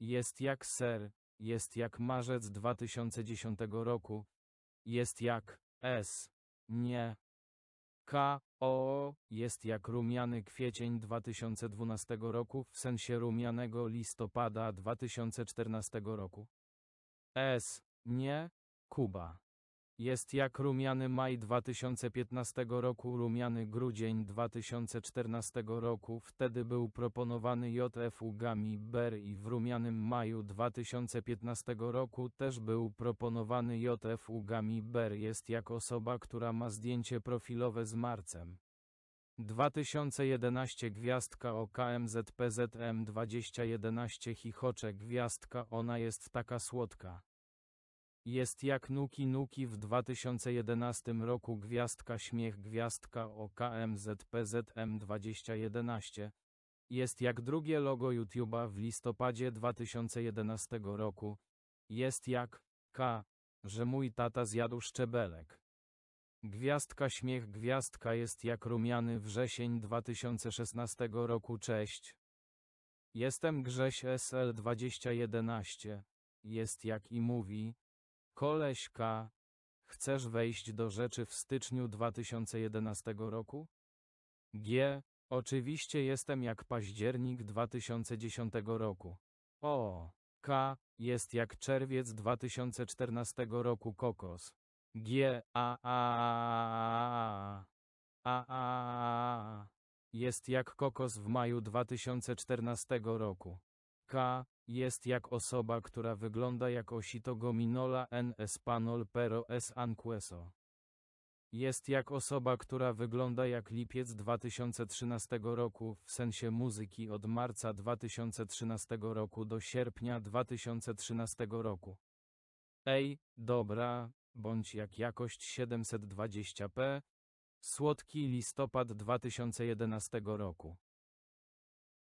Jest jak ser, jest jak marzec 2010 roku. Jest jak S. Nie. K. O. Jest jak rumiany kwiecień 2012 roku w sensie rumianego listopada 2014 roku. S. Nie. Kuba. Jest jak rumiany maj 2015 roku, rumiany grudzień 2014 roku, wtedy był proponowany JF Gami Ber i w rumianym maju 2015 roku też był proponowany JF Gami Ber jest jak osoba, która ma zdjęcie profilowe z marcem. 2011 Gwiazdka OKMZPZM 2011 Chichocze Gwiazdka ona jest taka słodka. Jest jak Nuki Nuki w 2011 roku Gwiazdka Śmiech Gwiazdka OKMZPZM2011. Jest jak drugie logo YouTube'a w listopadzie 2011 roku. Jest jak K, że mój tata zjadł szczebelek. Gwiazdka Śmiech Gwiazdka jest jak rumiany wrzesień 2016 roku Cześć. Jestem Grześ SL2011. Jest jak i mówi, Koleśka, chcesz wejść do rzeczy w styczniu 2011 roku? G. Oczywiście jestem jak październik 2010 roku. O. K. Jest jak czerwiec 2014 roku kokos. G. A. A. A. A. Jest jak kokos w maju 2014 roku. Jest jak osoba, która wygląda jak osito gominola en espanol pero es anqueso. Jest jak osoba, która wygląda jak lipiec 2013 roku w sensie muzyki od marca 2013 roku do sierpnia 2013 roku. Ej, dobra, bądź jak jakość 720p, słodki listopad 2011 roku.